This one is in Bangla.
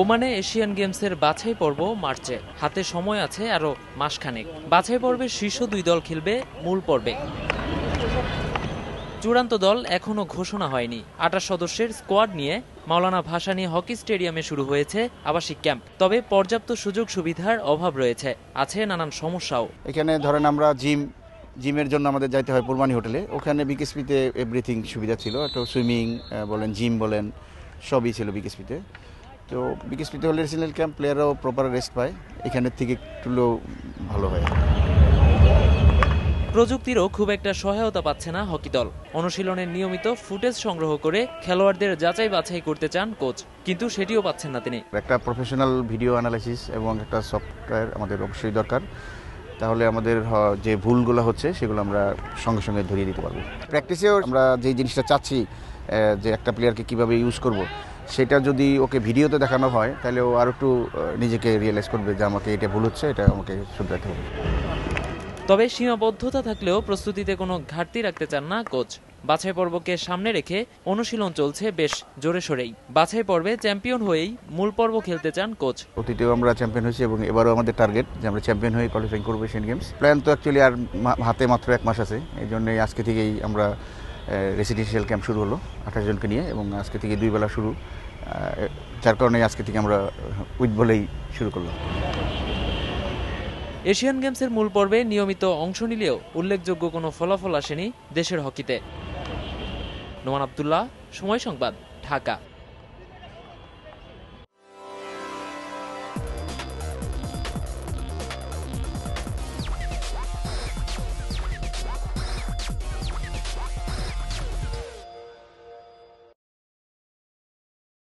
ওমানে এশিয়ান গেমসের বাছাই পর্ব মার্চে হাতে সময় আছে আরও মাসখানেক বাছাই পর্বে শীর্ষ দুই দল খেলবে মূল পর্বে চূড়ান্ত দল এখনও ঘোষণা হয়নি আঠাশ সদস্যের স্কোয়াড নিয়ে মাওলানা ভাসানি হকি স্টেডিয়ামে শুরু হয়েছে আবাসিক ক্যাম্প তবে পর্যাপ্ত সুযোগ সুবিধার অভাব রয়েছে আছে নানান সমস্যাও এখানে ধরেন আমরা জিম জিমের জন্য আমাদের যাইতে হয় পুরবানি হোটেলে ওখানে বিকেসপিতে এভরিথিং সুবিধা ছিল একটা সুইমিং বলেন জিম বলেন সবই ছিল বিকেসপিতে তো বিকেএস পিতে হলে ন্যাশনাল ক্যাম্প প্লেয়াররাও প্রপার রেস্ট পায় এখানের থেকে একটু ভালো হয় প্রযুক্তিরও খুব একটা সহায়তা পাচ্ছে না হকি দল অনুশীলনের নিয়মিত ফুটেজ সংগ্রহ করে খেলোয়াড়দের যাচাই বাছাই করতে চান কোচ কিন্তু সেটিও পাচ্ছেন না তিনি একটা প্রফেশনাল ভিডিও অ্যানালাইসিস এবং একটা সফটওয়্যার আমাদের অবশ্যই দরকার তাহলে আমাদের যে ভুলগুলো হচ্ছে সেগুলো আমরা সঙ্গে সঙ্গে ধরিয়ে দিতে পারবো প্র্যাকটিসেও আমরা যে জিনিসটা চাচ্ছি যে একটা প্লেয়ারকে কিভাবে ইউজ করব সেটা যদি ওকে ভিডিওতে দেখানো হয় তাহলে ও আর একটু নিজেকে রিয়েলাইজ করবে যে আমাকে এটা ভুল হচ্ছে এটা আমাকে শুধরাতে হবে তবে সীমাবদ্ধতা থাকলেও প্রস্তুতিতে কোনো ঘাটতি রাখতে চান না কোচ বাছাই পর্বকে সামনে রেখে অনুশীলন চলছে বেশ জোরে সোরেই বাছাই পর্বে চ্যাম্পিয়ন হয়েই মূল পর্ব খেলতে চান কোচ অতীতেও আমরা চ্যাম্পিয়ন হয়েছি এবং এবারও আমাদের টার্গেট যে আমরা চ্যাম্পিয়ন হয়ে কোয়ালিফাইং করবো এশিয়ান গেমস প্ল্যান তো অ্যাকচুয়ালি আর হাতে মাত্র এক মাস আছে এই জন্যই আজকে থেকেই আমরা রেসিডেন্সিয়াল ক্যাম্প শুরু হলো আঠাশ জনকে নিয়ে এবং আজকে থেকে দুই বেলা শুরু যার কারণে আজকে থেকে আমরা উইথ বলেই শুরু করলাম এশিয়ান গেমসের মূল পর্বে নিয়মিত অংশ নিলেও উল্লেখযোগ্য কোনো ফলাফল আসেনি দেশের হকিতে নোমান আবদুল্লাহ সময় সংবাদ ঢাকা